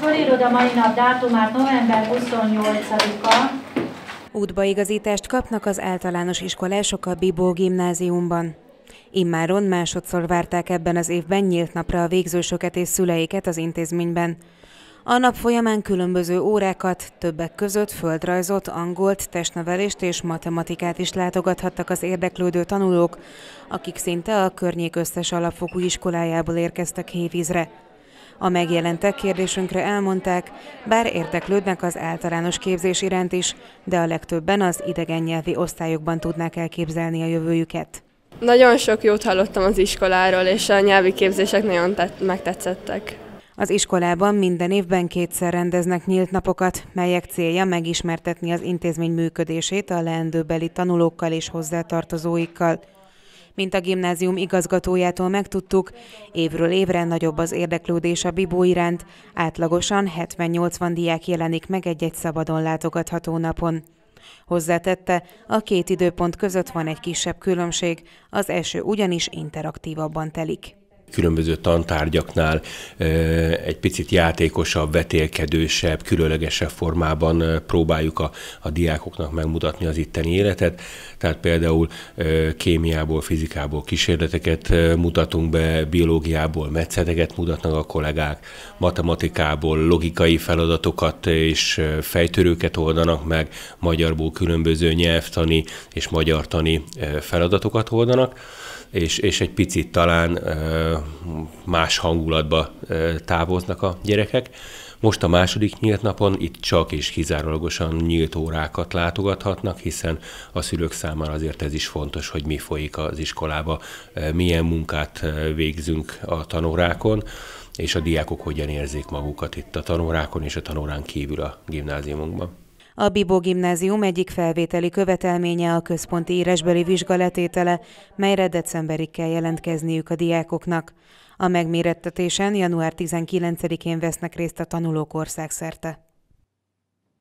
Fölírod a mai nap dátumát, november 28-a. Útbaigazítást kapnak az általános iskolások a Bibó gimnáziumban. Immáron másodszor várták ebben az évben nyílt napra a végzősöket és szüleiket az intézményben. A nap folyamán különböző órákat, többek között földrajzot, angolt, testnevelést és matematikát is látogathattak az érdeklődő tanulók, akik szinte a környék összes alapfokú iskolájából érkeztek Hévízre. A megjelentek kérdésünkre elmondták, bár érdeklődnek az általános képzés iránt is, de a legtöbben az idegen nyelvi osztályokban tudnák elképzelni a jövőjüket. Nagyon sok jót hallottam az iskoláról, és a nyelvi képzések nagyon megtetszettek. Az iskolában minden évben kétszer rendeznek nyílt napokat, melyek célja megismertetni az intézmény működését a leendőbeli tanulókkal és hozzátartozóikkal. Mint a gimnázium igazgatójától megtudtuk, évről évre nagyobb az érdeklődés a bibó iránt, átlagosan 70-80 diák jelenik meg egy-egy szabadon látogatható napon. Hozzátette, a két időpont között van egy kisebb különbség, az első ugyanis interaktívabban telik különböző tantárgyaknál egy picit játékosabb, vetélkedősebb, különlegesebb formában próbáljuk a, a diákoknak megmutatni az itteni életet. Tehát például kémiából, fizikából kísérleteket mutatunk be, biológiából metszeteket mutatnak a kollégák, matematikából logikai feladatokat és fejtörőket oldanak meg, magyarból különböző nyelvtani és magyartani feladatokat oldanak és, és egy picit talán más hangulatba távoznak a gyerekek. Most a második nyílt napon itt csak és kizárólagosan nyílt órákat látogathatnak, hiszen a szülők számára azért ez is fontos, hogy mi folyik az iskolába, milyen munkát végzünk a tanórákon, és a diákok hogyan érzik magukat itt a tanórákon és a tanórán kívül a gimnáziumunkban. A Bibó gimnázium egyik felvételi követelménye a központi írásbeli vizsgaletétele, melyre decemberig kell jelentkezniük a diákoknak. A megmérettetésen január 19-én vesznek részt a tanulók országszerte.